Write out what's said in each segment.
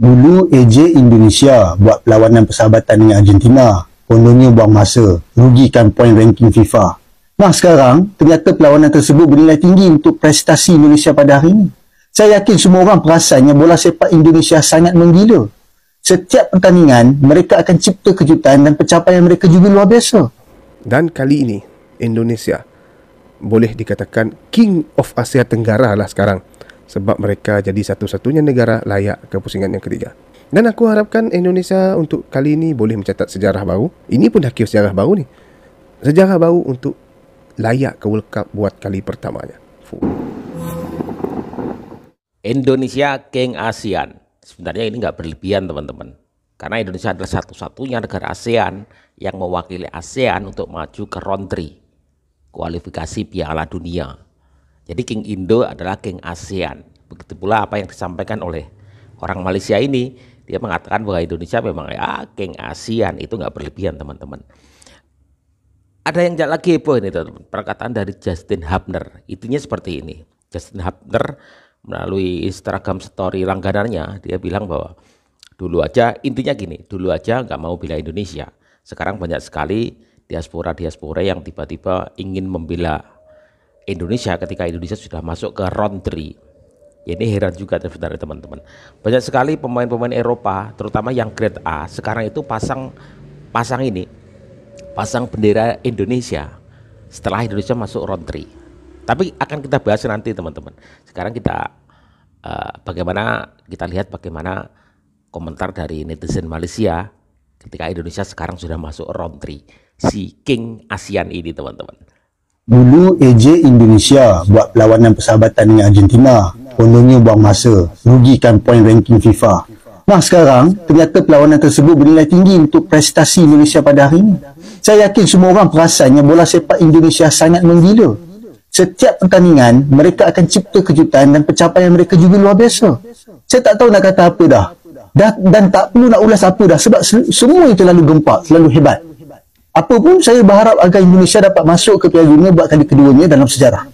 Dulu AJ Indonesia buat perlawanan persahabatan dengan Argentina. Kononnya buang masa. Rugikan poin ranking FIFA. Nah sekarang, ternyata perlawanan tersebut bernilai tinggi untuk prestasi Indonesia pada hari ini. Saya yakin semua orang perasan yang bola sepak Indonesia sangat menggila. Setiap pertandingan, mereka akan cipta kejutan dan pencapaian mereka juga luar biasa. Dan kali ini, Indonesia boleh dikatakan King of Asia Tenggara lah sekarang. sebab mereka jadi satu-satunya negara layak ke pusingan yang ketiga. Dan aku harapkan Indonesia untuk kali ini boleh mencatat sejarah baru. Ini pun dah kira sejarah baru ni. Sejarah baru untuk layak ke World Cup buat kali pertamanya. Fuh. Indonesia King ASEAN. Sebenarnya ini nggak berlebihan teman-teman. Karena Indonesia adalah satu-satunya negara ASEAN yang mewakili ASEAN untuk maju ke round kualifikasi Piala Dunia jadi King Indo adalah King ASEAN. Begitu pula apa yang disampaikan oleh orang Malaysia ini, dia mengatakan bahwa Indonesia memang ya King ASEAN itu nggak berlebihan teman-teman. Ada yang jalan lagi heboh ini teman-teman, perkataan dari Justin Hubner, itunya seperti ini. Justin Hubner melalui Instagram story langganannya, dia bilang bahwa dulu aja intinya gini dulu aja nggak mau bela Indonesia sekarang banyak sekali diaspora diaspora yang tiba-tiba ingin membela Indonesia ketika Indonesia sudah masuk ke round 3 ya, ini heran juga sebenarnya teman-teman banyak sekali pemain-pemain Eropa terutama yang grade A sekarang itu pasang pasang ini pasang bendera Indonesia setelah Indonesia masuk round 3 tapi akan kita bahas nanti teman-teman sekarang kita uh, bagaimana kita lihat bagaimana komentar dari netizen Malaysia ketika Indonesia sekarang sudah masuk round 3 si King ASEAN ini teman-teman Dulu AJ Indonesia buat perlawanan persahabatan dengan Argentina. Kononnya buang masa. Rugikan poin ranking FIFA. Nah sekarang, ternyata perlawanan tersebut bernilai tinggi untuk prestasi Indonesia pada hari ini. Saya yakin semua orang perasan yang bola sepak Indonesia sangat menggila. Setiap pertandingan, mereka akan cipta kejutan dan pencapaian mereka juga luar biasa. Saya tak tahu nak kata apa dah. dah dan tak perlu nak ulas apa dah sebab semua itu terlalu gempak, terlalu hebat apa pun saya berharap agar Indonesia dapat masuk ke Piala Dunia buat kali keduanya dalam sejarah.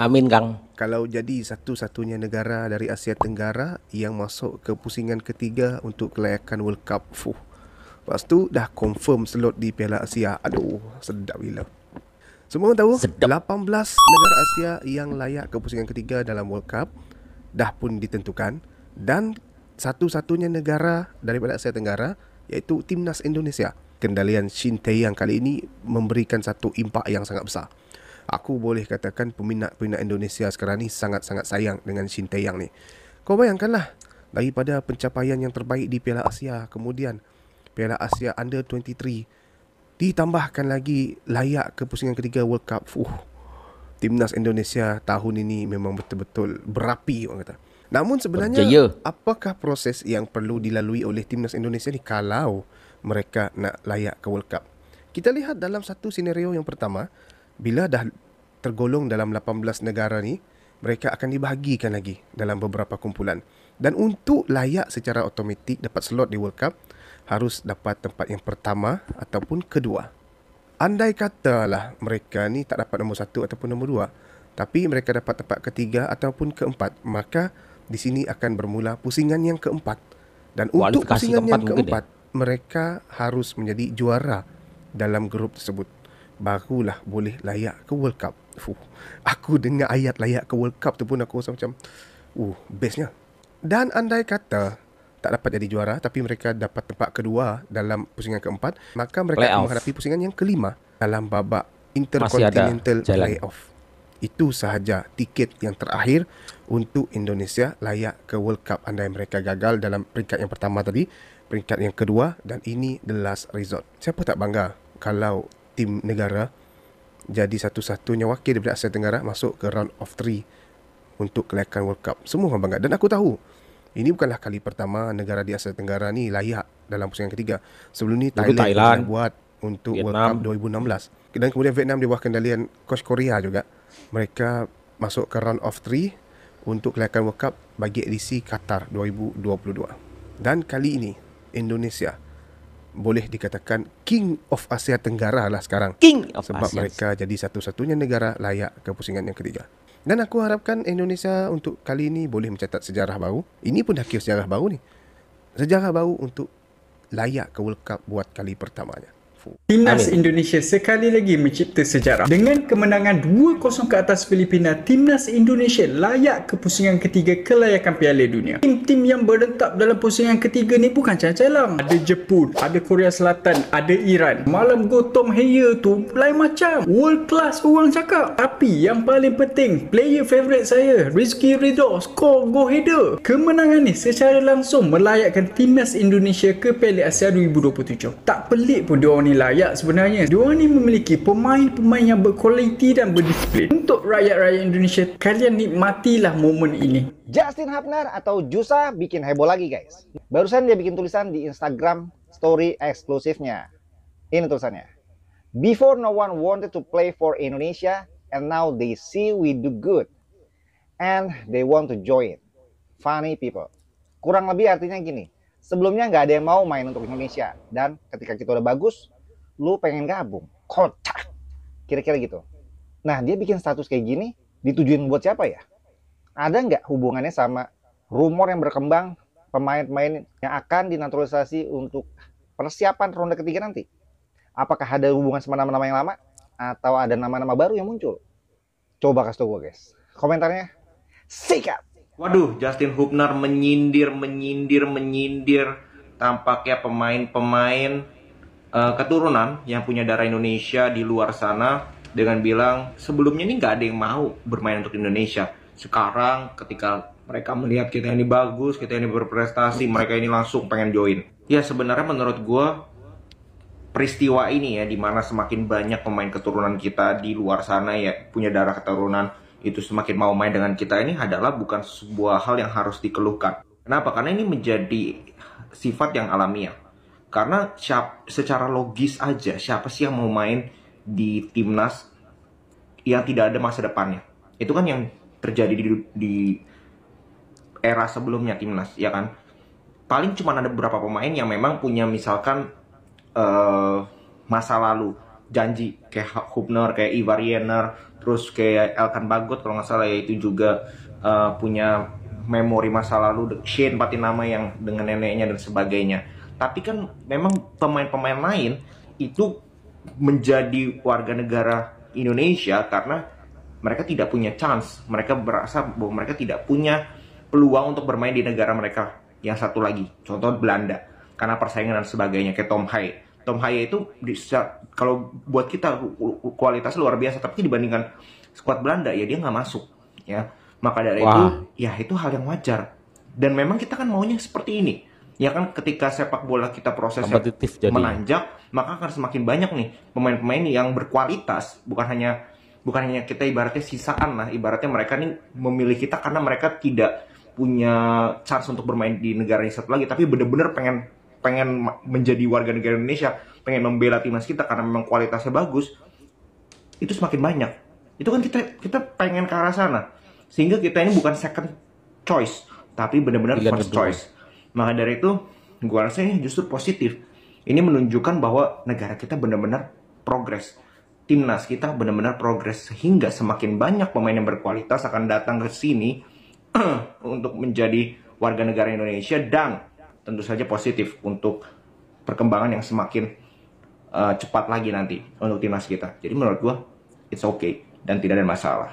Amin kang. Kalau jadi satu-satunya negara dari Asia Tenggara yang masuk ke pusingan ketiga untuk kelayakan World Cup. Fuh. Lepas tu dah confirm slot di Piala Asia. Aduh, sedap gila. Semua orang tahu sedap. 18 negara Asia yang layak ke pusingan ketiga dalam World Cup dah pun ditentukan dan satu-satunya negara daripada Asia Tenggara iaitu timnas Indonesia kendalian Shin Tae-yang kali ini memberikan satu impak yang sangat besar. Aku boleh katakan peminat-peminat Indonesia sekarang ni sangat-sangat sayang dengan Shin Tae-yang ni. Kau bayangkanlah daripada pencapaian yang terbaik di Piala Asia kemudian Piala Asia Under 23 ditambahkan lagi layak ke pusingan ketiga World Cup. Uh, Timnas Indonesia tahun ini memang betul-betul berapi orang kata. Namun sebenarnya Berjaya. apakah proses yang perlu dilalui oleh Timnas Indonesia ni kalau mereka nak layak ke World Cup. Kita lihat dalam satu senario yang pertama, bila dah tergolong dalam 18 negara ni, mereka akan dibahagikan lagi dalam beberapa kumpulan. Dan untuk layak secara automatik dapat slot di World Cup, harus dapat tempat yang pertama ataupun kedua. Andai katalah mereka ni tak dapat nombor satu ataupun nombor dua, tapi mereka dapat tempat ketiga ataupun keempat, maka di sini akan bermula pusingan yang keempat. Dan untuk pusingan yang keempat, ya? mereka harus menjadi juara dalam grup tersebut barulah boleh layak ke World Cup. Fuh, aku dengar ayat layak ke World Cup tu pun aku rasa macam uh, bestnya. Dan andai kata tak dapat jadi juara tapi mereka dapat tempat kedua dalam pusingan keempat, maka mereka akan menghadapi pusingan yang kelima dalam babak Intercontinental Playoff. Itu sahaja tiket yang terakhir untuk Indonesia layak ke World Cup andai mereka gagal dalam peringkat yang pertama tadi peringkat yang kedua dan ini the last resort. Siapa tak bangga kalau tim negara jadi satu-satunya wakil daripada Asia Tenggara masuk ke round of three untuk kelayakan World Cup. Semua orang bangga. Dan aku tahu, ini bukanlah kali pertama negara di Asia Tenggara ni layak dalam pusingan ketiga. Sebelum ni Thailand, Thailand buat untuk Vietnam. World Cup 2016. Dan kemudian Vietnam di bawah kendalian Coach Korea juga. Mereka masuk ke round of three untuk kelayakan World Cup bagi edisi Qatar 2022. Dan kali ini, Indonesia boleh dikatakan king of Asia Tenggara lah sekarang. King of Asia. Sebab mereka jadi satu-satunya negara layak ke pusingan yang ketiga. Dan aku harapkan Indonesia untuk kali ini boleh mencatat sejarah baru. Ini pun dah kira sejarah baru ni. Sejarah baru untuk layak ke World Cup buat kali pertamanya mampu. Timnas Amin. Indonesia sekali lagi mencipta sejarah. Dengan kemenangan 2-0 ke atas Filipina, Timnas Indonesia layak ke pusingan ketiga kelayakan Piala Dunia. Tim-tim yang berdentap dalam pusingan ketiga ni bukan calang-calang. Ada Jepun, ada Korea Selatan, ada Iran. Malam go Tom Heyer tu lain macam. World class orang cakap. Tapi yang paling penting, player favourite saya, Rizky Ridho, skor go header. Kemenangan ni secara langsung melayakkan Timnas Indonesia ke Piala Asia 2027. Tak pelik pun diorang ni layak sebenarnya. dua ni memiliki pemain-pemain yang berkualiti dan berdisiplin. Untuk rakyat-rakyat Indonesia, kalian nikmatilah momen ini. Justin Hapner atau Jusa bikin heboh lagi guys. Barusan dia bikin tulisan di Instagram story eksklusifnya. Ini tulisannya. Before no one wanted to play for Indonesia and now they see we do good and they want to join. Funny people. Kurang lebih artinya gini, sebelumnya nggak ada yang mau main untuk Indonesia dan ketika kita udah bagus, lu pengen gabung kocak kira-kira gitu nah dia bikin status kayak gini ditujuin buat siapa ya ada nggak hubungannya sama rumor yang berkembang pemain-pemain yang akan dinaturalisasi untuk persiapan ronde ketiga nanti apakah ada hubungan sama nama-nama yang lama atau ada nama-nama baru yang muncul coba kasih tau gue guys komentarnya sikat Waduh, Justin Hubner menyindir, menyindir, menyindir. Tampaknya pemain-pemain uh, keturunan yang punya darah Indonesia di luar sana dengan bilang sebelumnya ini nggak ada yang mau bermain untuk Indonesia. Sekarang ketika mereka melihat kita ini bagus, kita ini berprestasi, mereka ini langsung pengen join. Ya sebenarnya menurut gue peristiwa ini ya dimana semakin banyak pemain keturunan kita di luar sana ya punya darah keturunan itu semakin mau main dengan kita ini adalah bukan sebuah hal yang harus dikeluhkan. Kenapa? Karena ini menjadi sifat yang alamiah. Karena siap, secara logis aja siapa sih yang mau main di timnas yang tidak ada masa depannya? Itu kan yang terjadi di, di era sebelumnya timnas, ya kan? Paling cuma ada beberapa pemain yang memang punya misalkan uh, masa lalu janji kayak Hubner, kayak Ivar Jenner, terus kayak Elkan Bagot kalau nggak salah ya itu juga uh, punya memori masa lalu Shane Patinama yang dengan neneknya dan sebagainya tapi kan memang pemain-pemain lain itu menjadi warga negara Indonesia karena mereka tidak punya chance, mereka merasa bahwa mereka tidak punya peluang untuk bermain di negara mereka yang satu lagi, contoh Belanda, karena persaingan dan sebagainya, kayak Tom Hay Tom Hay itu bisa, kalau buat kita kualitas luar biasa, tapi dibandingkan skuad Belanda ya dia nggak masuk, ya. Maka dari Wah. itu, ya itu hal yang wajar. Dan memang kita kan maunya seperti ini ya kan ketika sepak bola kita prosesnya menanjak maka akan semakin banyak nih pemain-pemain yang berkualitas bukan hanya bukan hanya kita ibaratnya sisaan lah ibaratnya mereka nih memilih kita karena mereka tidak punya chance untuk bermain di negara ini satu lagi tapi bener-bener pengen pengen menjadi warga negara Indonesia pengen membela timnas kita karena memang kualitasnya bagus itu semakin banyak itu kan kita kita pengen ke arah sana sehingga kita ini bukan second choice tapi benar-benar first choice maka dari itu, gue rasa ini justru positif. Ini menunjukkan bahwa negara kita benar-benar progres. Timnas kita benar-benar progres sehingga semakin banyak pemain yang berkualitas akan datang ke sini untuk menjadi warga negara Indonesia dan tentu saja positif untuk perkembangan yang semakin uh, cepat lagi nanti untuk timnas kita. Jadi menurut gue it's okay dan tidak ada masalah.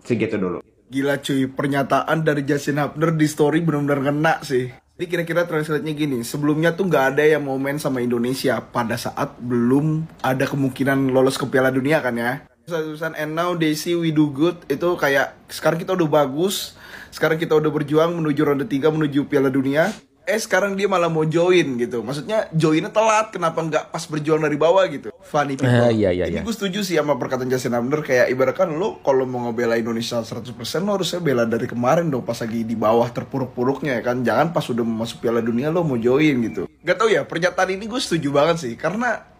Segitu dulu. Gila cuy, pernyataan dari Justin Hubner di story benar-benar kena sih. Jadi kira-kira translate-nya gini, sebelumnya tuh nggak ada yang mau main sama Indonesia pada saat belum ada kemungkinan lolos ke Piala Dunia kan ya. Tulisan and now they see we do good itu kayak sekarang kita udah bagus, sekarang kita udah berjuang menuju ronde 3 menuju Piala Dunia eh sekarang dia malah mau join gitu maksudnya joinnya telat kenapa nggak pas berjuang dari bawah gitu funny eh, people uh, iya, yeah, yeah, Jadi yeah. gue setuju sih sama perkataan Justin Abner kayak ibaratkan lo kalau mau ngebela Indonesia 100% lo harusnya bela dari kemarin dong pas lagi di bawah terpuruk-puruknya ya kan jangan pas udah masuk Piala Dunia lo mau join gitu gak tau ya pernyataan ini gue setuju banget sih karena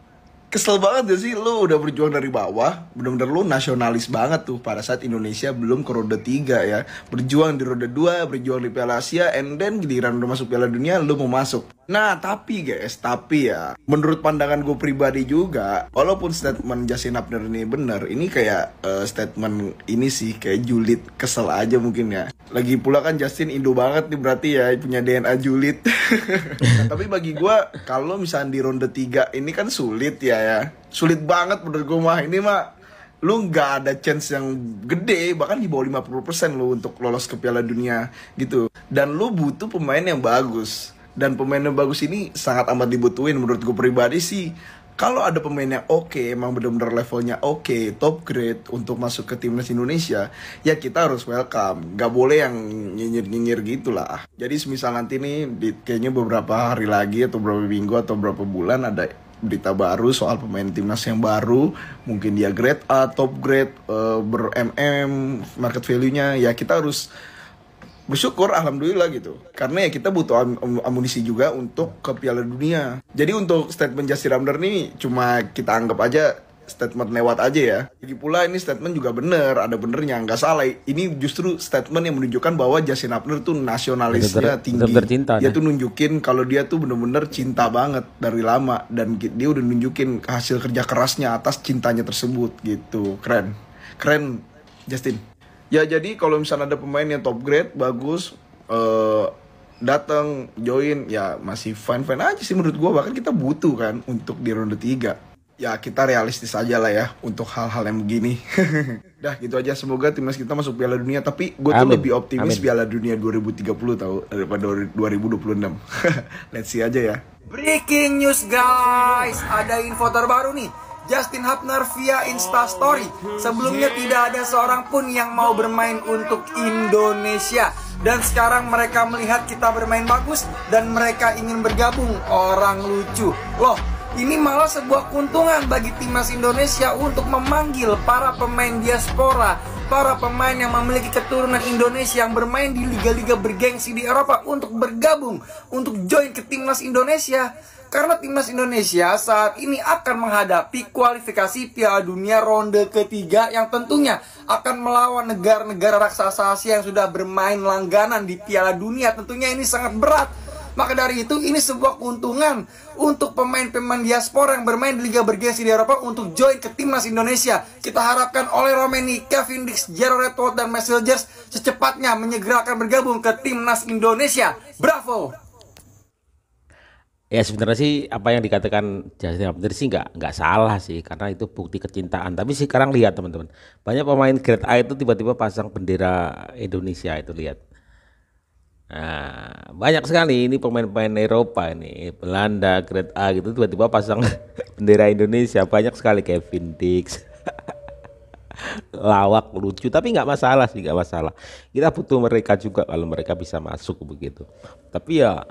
kesel banget gak sih lu udah berjuang dari bawah bener-bener lu nasionalis banget tuh pada saat Indonesia belum ke roda 3 ya berjuang di roda 2 berjuang di Piala Asia and then giliran udah masuk Piala Dunia lo mau masuk Nah, tapi guys, tapi ya, menurut pandangan gue pribadi juga, walaupun statement Justin Abner ini bener ini kayak uh, statement ini sih kayak julid kesel aja mungkin ya. Lagi pula kan Justin Indo banget nih berarti ya punya DNA julid. nah, tapi bagi gue kalau misalnya di ronde 3 ini kan sulit ya ya. Sulit banget menurut gue mah ini mah lu nggak ada chance yang gede bahkan di bawah 50% lu untuk lolos ke Piala Dunia gitu dan lu butuh pemain yang bagus dan pemain yang bagus ini sangat amat dibutuhin menurut gue pribadi sih kalau ada pemain yang oke, okay, emang bener-bener levelnya oke, okay, top grade untuk masuk ke timnas Indonesia, ya kita harus welcome. Gak boleh yang nyinyir-nyinyir gitu lah. Jadi semisal nanti nih, di, kayaknya beberapa hari lagi atau beberapa minggu atau beberapa bulan ada berita baru soal pemain timnas yang baru, mungkin dia grade A, top grade, uh, ber MM, market value-nya, ya kita harus bersyukur alhamdulillah gitu karena ya kita butuh am amunisi juga untuk ke Piala Dunia jadi untuk statement Justin Ramdhani ini cuma kita anggap aja statement lewat aja ya Jadi pula ini statement juga bener ada benernya nggak salah ini justru statement yang menunjukkan bahwa Justin Ramdhani tuh nasionalisnya tinggi bener -bener dia tuh nunjukin kalau dia tuh bener-bener cinta banget dari lama dan dia udah nunjukin hasil kerja kerasnya atas cintanya tersebut gitu keren keren Justin ya jadi kalau misalnya ada pemain yang top grade bagus uh, eh, datang join ya masih fine fine aja sih menurut gue bahkan kita butuh kan untuk di ronde 3 ya kita realistis aja lah ya untuk hal-hal yang begini dah gitu aja semoga timnas kita masuk Piala Dunia tapi gue tuh lebih optimis Amin. Piala Dunia 2030 tahu daripada 2026 let's see aja ya breaking news guys ada info terbaru nih Justin Hubner via Insta Story. Sebelumnya oh, tidak ada seorang pun yang mau bermain untuk Indonesia dan sekarang mereka melihat kita bermain bagus dan mereka ingin bergabung. Orang lucu. Loh, ini malah sebuah keuntungan bagi timnas Indonesia untuk memanggil para pemain diaspora, para pemain yang memiliki keturunan Indonesia yang bermain di liga-liga bergengsi di Eropa untuk bergabung, untuk join ke timnas Indonesia karena timnas Indonesia saat ini akan menghadapi kualifikasi Piala Dunia ronde ketiga yang tentunya akan melawan negara-negara raksasa Asia yang sudah bermain langganan di Piala Dunia. Tentunya ini sangat berat. Maka dari itu ini sebuah keuntungan untuk pemain-pemain diaspora yang bermain di liga bergensi di Eropa untuk join ke timnas Indonesia. Kita harapkan oleh Romeni, Kevin Dix, Jero Redwood dan Messengers secepatnya menyegerakan bergabung ke timnas Indonesia. Bravo! Ya sebenarnya sih apa yang dikatakan Justin Upton sih nggak nggak salah sih karena itu bukti kecintaan. Tapi sih sekarang lihat teman-teman banyak pemain grade A itu tiba-tiba pasang bendera Indonesia itu lihat. Nah, banyak sekali ini pemain-pemain Eropa ini Belanda grade A gitu tiba-tiba pasang bendera Indonesia banyak sekali Kevin Dix lawak lucu tapi nggak masalah sih nggak masalah kita butuh mereka juga kalau mereka bisa masuk begitu tapi ya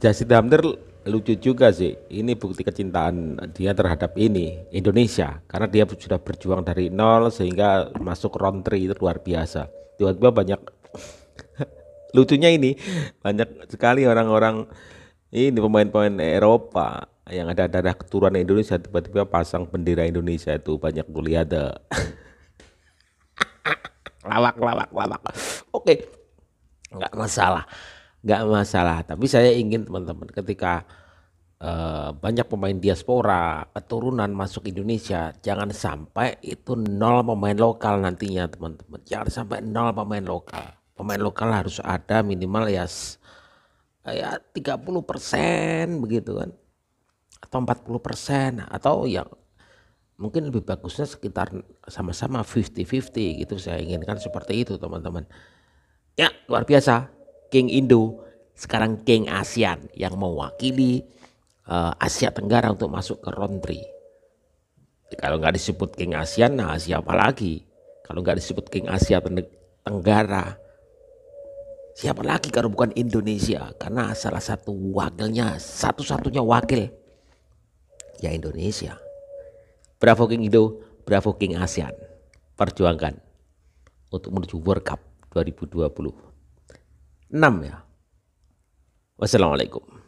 Jasid Hamter lucu juga sih. Ini bukti kecintaan dia terhadap ini Indonesia karena dia sudah berjuang dari nol sehingga masuk round 3 itu luar biasa. Tiba-tiba banyak lucunya ini banyak sekali orang-orang ini pemain-pemain Eropa yang ada darah keturunan Indonesia tiba-tiba pasang bendera Indonesia itu banyak kuliah ada lawak lawak lawak oke nggak masalah nggak masalah. Tapi saya ingin teman-teman ketika uh, banyak pemain diaspora keturunan masuk Indonesia, jangan sampai itu nol pemain lokal nantinya teman-teman. Jangan sampai nol pemain lokal. Pemain lokal harus ada minimal ya ya 30 persen begitu kan atau 40 persen atau yang mungkin lebih bagusnya sekitar sama-sama 50-50 gitu saya inginkan seperti itu teman-teman ya luar biasa King Indo, sekarang King ASEAN yang mewakili uh, Asia Tenggara untuk masuk ke round 3. Kalau nggak disebut King ASEAN, nah siapa lagi? Kalau nggak disebut King Asia Tenggara, siapa lagi kalau bukan Indonesia? Karena salah satu wakilnya, satu-satunya wakil, ya Indonesia. Bravo King Indo, Bravo King ASEAN. Perjuangkan untuk menuju World Cup 2020. 6 ya. Wassalamualaikum.